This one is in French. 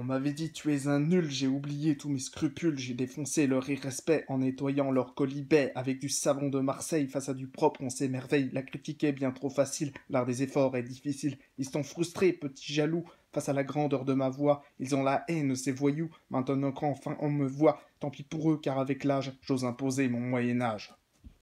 On m'avait dit tu es un nul, j'ai oublié tous mes scrupules, j'ai défoncé leur irrespect en nettoyant leur colibet avec du savon de Marseille face à du propre, on s'émerveille, la critique est bien trop facile, l'art des efforts est difficile, ils sont frustrés, petits jaloux, face à la grandeur de ma voix, ils ont la haine, ces voyous, maintenant qu'enfin on me voit, tant pis pour eux, car avec l'âge, j'ose imposer mon Moyen Âge.